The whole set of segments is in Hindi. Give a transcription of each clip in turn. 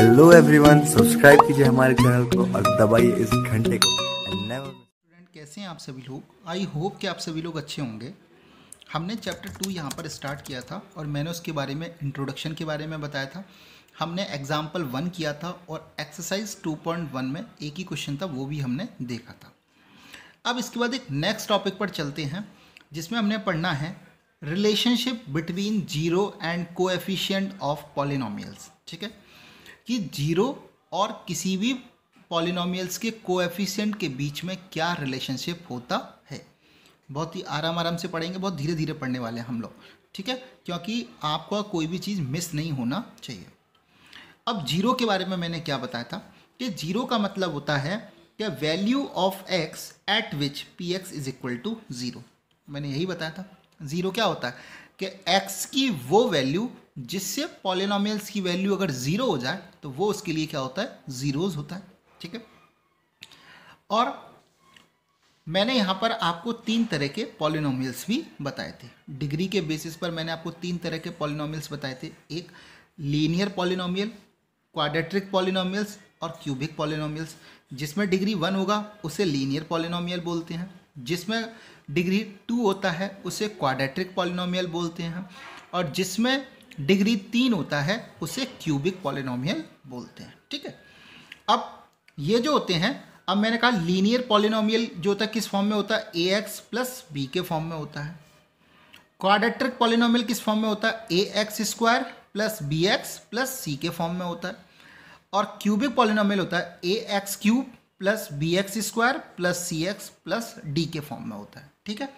हेलो एवरीवन सब्सक्राइब कीजिए हमारे चैनल को और दबाइए इस घंटे को स्टूडेंट कैसे हैं आप सभी लोग आई होप कि आप सभी लोग अच्छे होंगे हमने चैप्टर टू यहाँ पर स्टार्ट किया था और मैंने उसके बारे में इंट्रोडक्शन के बारे में बताया था हमने एग्जाम्पल वन किया था और एक्सरसाइज टू पॉइंट वन में एक ही क्वेश्चन था वो भी हमने देखा था अब इसके बाद एक नेक्स्ट टॉपिक पर चलते हैं जिसमें हमने पढ़ना है relationship between zero and coefficient of polynomials ठीक है कि जीरो और किसी भी पॉलिनोमियल्स के कोएफिशिएंट के बीच में क्या रिलेशनशिप होता है बहुत ही आराम आराम से पढ़ेंगे बहुत धीरे धीरे पढ़ने वाले हैं हम लोग ठीक है क्योंकि आपका कोई भी चीज़ मिस नहीं होना चाहिए अब जीरो के बारे में मैंने क्या बताया था कि जीरो का मतलब होता है कि value of X at which P X is equal to zero मैंने यही बताया था ज़ीरो क्या होता है कि एक्स की वो वैल्यू जिससे पॉलिनोमियल्स की वैल्यू अगर ज़ीरो हो जाए तो वो उसके लिए क्या होता है ज़ीरोज़ होता है ठीक है और मैंने यहाँ पर आपको तीन तरह के पॉलिनोमियल्स भी बताए थे डिग्री के बेसिस पर मैंने आपको तीन तरह के पॉलिनोमियल्स बताए थे एक लीनियर पॉलिनोमियल क्वाडेट्रिक पॉलिनोमियल्स और क्यूबिक पॉलिनोमियल्स जिसमें डिग्री वन होगा उसे लीनियर पॉलिनोमियल बोलते हैं जिसमें डिग्री टू होता है उसे क्वाडेट्रिक पॉलिनोमियल बोलते हैं और जिसमें डिग्री तीन होता है उसे क्यूबिक पॉलिनोमियल बोलते हैं ठीक है अब ये जो होते हैं अब मैंने कहा लीनियर पॉलिनोमियल जो होता है किस फॉर्म में होता है ए एक्स प्लस बी के फॉर्म में होता है क्वाड्रेट्रिक पॉलिनोमियल किस फॉर्म में होता है A X square plus B X plus C के फॉर्म में होता है और क्यूबिक पॉलिनोमियल होता है A X cube plus B X square plus C X plus D के फॉर्म में होता है ठीक है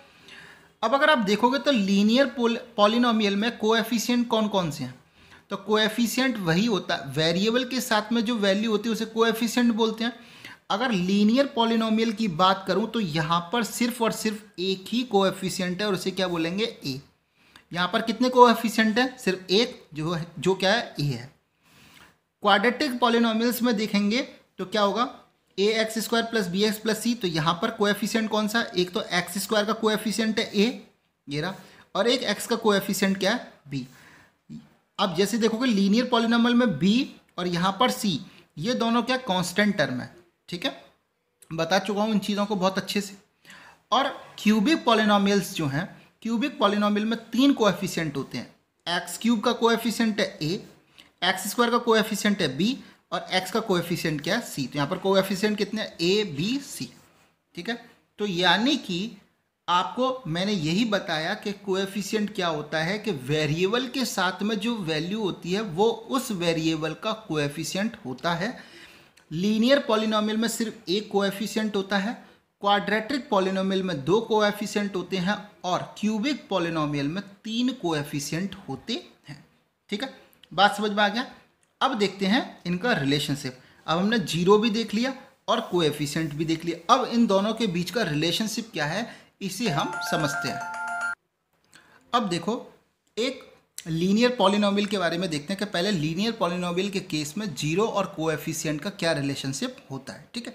अब अगर आप देखोगे तो लीनियर पॉलिनोमियल में कोएफिशिएंट कौन कौन से हैं तो कोएफिशिएंट वही होता है वेरिएबल के साथ में जो वैल्यू होती है उसे कोएफिशिएंट बोलते हैं अगर लीनियर पॉलिनोमियल की बात करूं तो यहाँ पर सिर्फ और सिर्फ एक ही कोएफिशिएंट है और उसे क्या बोलेंगे ए यहाँ पर कितने एफिशियंट है सिर्फ एक जो है जो क्या है ए है क्वाडेटिक पॉलिनोमियल्स में देखेंगे तो क्या होगा A X square plus B X plus C तो यहाँ पर कोएफिशिएंट कौन सा एक तो एक्स स्क्वायर का कोएफिशिएंट है ए ये रहा और एक एक्स का कोएफिशिएंट क्या है बी अब जैसे देखोगे लीनियर पॉलिनॉमल में बी और यहाँ पर सी ये दोनों क्या कांस्टेंट टर्म है ठीक है बता चुका हूँ इन चीज़ों को बहुत अच्छे से और क्यूबिक पॉलिनॉमिल्स जो हैं क्यूबिक पॉलिनॉमिल में तीन एफिशियंट होते हैं एक्स क्यूब का कोएफिशिएंट है ए एक्स स्क्वायर का कोएफिशिएंट है बी और एक्स का कोएफिशिएंट क्या है सी तो यहाँ पर कोएफिशिएंट कितने ए बी सी ठीक है तो यानी कि आपको मैंने यही बताया कि कोएफिशिएंट क्या होता है कि वेरिएबल के साथ में जो वैल्यू होती है वो उस वेरिएबल का कोएफिशिएंट होता है लीनियर पॉलिनोमियल में सिर्फ एक कोएफिशिएंट होता है क्वाड्रेटिक पॉलिनोमियल में दो कोएफिशिएंट होते हैं और क्यूबिक पॉलिनोमियल में तीन कोएफिशिएंट होते हैं ठीक है बात समझ में आ गया अब देखते हैं इनका रिलेशनशिप अब हमने जीरो भी देख लिया और कोएफिशिएंट भी देख लिया अब इन दोनों के बीच का रिलेशनशिप क्या है इसे हम समझते हैं अब देखो एक लीनियर पॉलिनोमियल के बारे में देखते हैं कि पहले लीनियर पॉलिनोमियल के केस में जीरो और कोएफिशिएंट का क्या रिलेशनशिप होता है ठीक है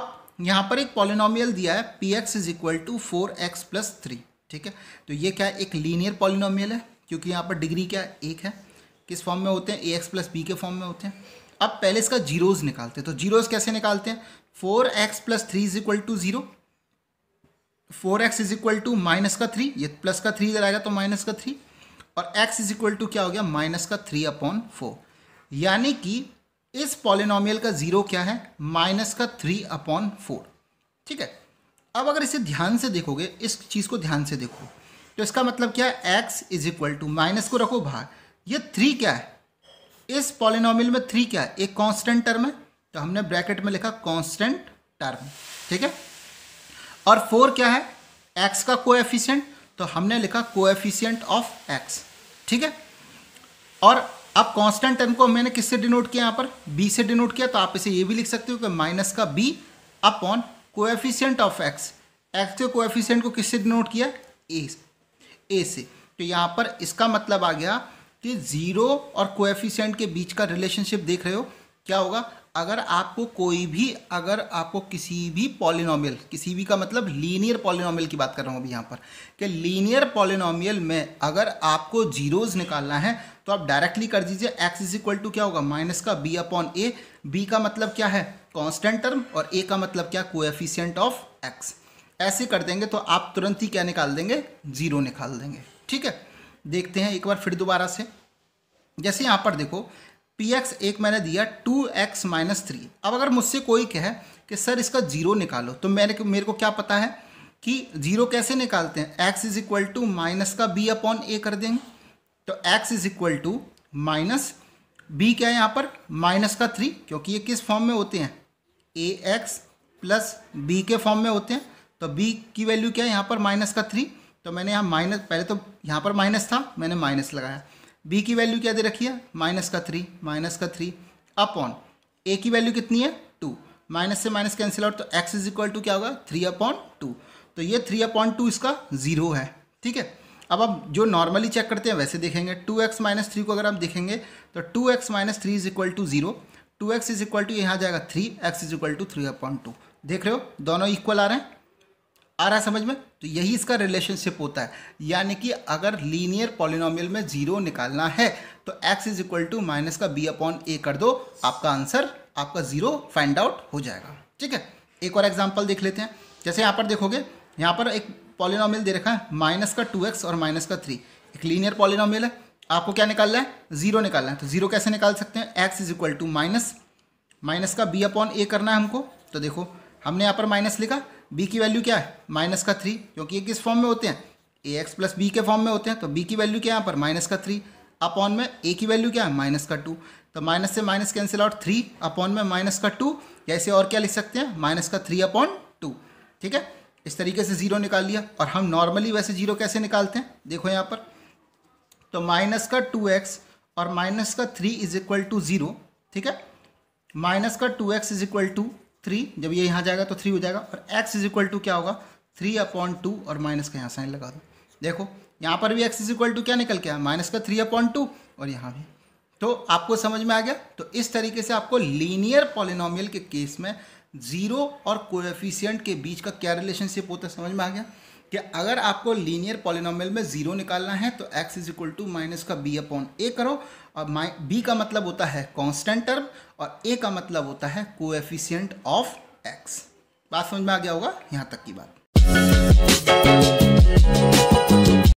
अब यहाँ पर एक पॉलिनोमियल दिया है P X is equal to four X plus three ठीक है तो ये क्या है एक लीनियर पॉलिनोमियल है क्योंकि यहाँ पर डिग्री क्या है एक है किस फॉर्म में होते हैं ए एक्स प्लस बी के फॉर्म में होते हैं अब पहले इसका जीरोज निकालते हैं तो जीरोज कैसे निकालते हैं four X plus three is equal to zero four X is equal to minus का थ्री ये प्लस का थ्री इधर आएगा तो माइनस का थ्री और एक्स इज इक्वल टू क्या हो गया माइनस का थ्री अपॉन फोर यानी कि इस पॉलिनोमियल का जीरो क्या है माइनस का थ्री अपॉन फोर ठीक है अब अगर इसे ध्यान से देखोगे इस चीज़ को ध्यान से देखो तो इसका मतलब क्या है X is equal to minus को रखो बाहर ये थ्री क्या है इस पॉलिनॉमिल में थ्री क्या है एक कांस्टेंट टर्म है तो हमने ब्रैकेट में लिखा कांस्टेंट टर्म ठीक है और फोर क्या है एक्स का कोएफिशिएंट तो हमने लिखा कोएफिशिएंट ऑफ एक्स ठीक है और अब कांस्टेंट टर्म को मैंने किससे डिनोट किया यहां पर बी से डिनोट किया तो आप इसे ये भी लिख सकते हो कि माइनस का B upon coefficient of X X के कोएफिशिएंट को किससे डिनोट किया ए से तो यहां पर इसका मतलब आ गया कि ज़ीरो और कोएफिशिएंट के बीच का रिलेशनशिप देख रहे हो क्या होगा अगर आपको कोई भी अगर आपको किसी भी पॉलिनॉमियल किसी भी का मतलब लीनियर पॉलिनॉमियल की बात कर रहा हूँ अभी यहाँ पर कि लीनियर पॉलिनॉमियल में अगर आपको जीरोज निकालना है तो आप डायरेक्टली कर दीजिए एक्स इज इक्वल टू क्या होगा माइनस का बी अपॉन ए बी का मतलब क्या है कॉन्स्टेंट टर्म और ए का मतलब क्या कोएफिशिएंट ऑफ एक्स ऐसे कर देंगे तो आप तुरंत ही क्या निकाल देंगे जीरो निकाल देंगे ठीक है देखते हैं एक बार फिर दोबारा से जैसे यहाँ पर देखो पी एक्स एक मैंने दिया टू एक्स माइनस थ्री अब अगर मुझसे कोई कहे कि सर इसका जीरो निकालो तो मैंने मेरे को क्या पता है कि जीरो कैसे निकालते हैं X is equal to minus का बी अपॉन ए कर देंगे तो x is equal to minus B क्या है यहाँ पर माइनस का थ्री क्योंकि ये किस फॉर्म में होते हैं ए एक्स प्लस बी के फॉर्म में होते हैं तो बी की वैल्यू क्या है यहाँ पर माइनस का थ्री तो मैंने यहाँ माइनस पहले तो यहाँ पर माइनस था मैंने माइनस लगाया बी की वैल्यू क्या दे रखी है माइनस का थ्री माइनस का थ्री अपॉन ए की वैल्यू कितनी है टू माइनस से माइनस कैंसिल आउट तो एक्स इज इक्वल टू क्या होगा थ्री अपॉन टू तो ये थ्री अपॉन टू इसका ज़ीरो है ठीक है अब आप जो नॉर्मली चेक करते हैं वैसे देखेंगे टू एक्स माइनस थ्री को अगर आप देखेंगे तो two X minus three is equal to zero two x is equal to यहाँ जाएगा three X is equal to three upon two देख रहे हो दोनों इक्वल आ रहे हैं आ रहा है समझ में तो यही इसका रिलेशनशिप होता है यानी कि अगर लीनियर पॉलिनोमियल में जीरो निकालना है तो x is equal to minus का b अपॉन ए कर दो आपका आंसर आपका जीरो फाइंड आउट हो जाएगा ठीक है एक और एग्जाम्पल देख लेते हैं जैसे यहाँ पर देखोगे यहाँ पर एक पॉलिनॉमियल दे रखा है माइनस का टू और माइनस का थ्री एक लीनियर पॉलिनॉमियल है आपको क्या निकालना है जीरो निकालना है तो जीरो कैसे निकाल सकते हैं X is equal to minus minus का बी अपॉन ए करना है हमको तो देखो हमने यहाँ पर माइनस लिखा बी की वैल्यू क्या है माइनस का थ्री क्योंकि ये किस फॉर्म में होते हैं ए एक्स प्लस बी के फॉर्म में होते हैं तो बी की वैल्यू क्या है यहाँ पर माइनस का थ्री अपॉन में ए की वैल्यू क्या है माइनस का टू तो माइनस से minus cancel out three upon में माइनस का टू या इसे और क्या लिख सकते हैं माइनस का थ्री अपॉन टू ठीक है इस तरीके से जीरो निकाल लिया और हम नॉर्मली वैसे जीरो कैसे निकालते हैं देखो यहाँ पर तो माइनस का टू एक्स और माइनस का three is equal to zero ठीक है माइनस का two x is equal to three जब ये यहाँ जाएगा तो थ्री हो जाएगा और एक्स इज इक्वल टू क्या होगा थ्री अपॉन टू और माइनस का यहाँ साइन लगा दो देखो यहाँ पर भी एक्स इज इक्वल टू क्या निकल के आया माइनस का थ्री अपॉन टू और यहाँ भी तो आपको समझ में आ गया तो इस तरीके से आपको लीनियर पॉलिनोमियल के केस में जीरो और कोएफिशिएंट के बीच का क्या रिलेशनशिप होता है समझ में आ गया कि अगर आपको लीनियर पॉलिनॉमियल में ज़ीरो निकालना है तो x is equal to minus का बी अपॉन ए करो और माइ बी का मतलब होता है कॉन्स्टेंट टर्म और ए का मतलब होता है एफिशियंट ऑफ एक्स बात समझ में आ गया होगा यहाँ तक की बात